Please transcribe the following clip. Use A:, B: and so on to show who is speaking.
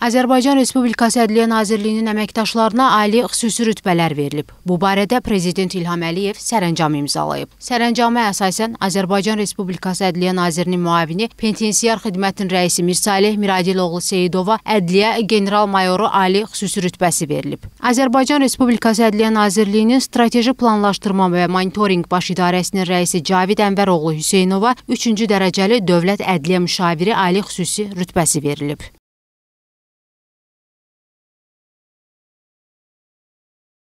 A: Azərbaycan Respublikası Ədliyyə Nazirliyinin əməkdaşlarına ali xüsusi rütbələr verilib. Bu barədə Prezident İlham Əliyev sərəncam imzalayıb. Sərəncama əsasən Azərbaycan Respublikası Ədliyyə Nazirinin müavini Penitensiar Xidmətin rəisi Mirsalih Miradiloğlu Seyidova Ədliyyə General-mayoru ali xüsusi rütbəsi verilib. Azərbaycan Respublikası Ədliyyə Nazirliyinin Strateji Planlaşdırma və Monitorinq Baş İdarəsinin rəisi Cavid Ənvəroğlu Hüseynova 3-cü dərəcəli Dövlət Ədliyyə Müşaviri ali xüsusi rütbəsi verilib.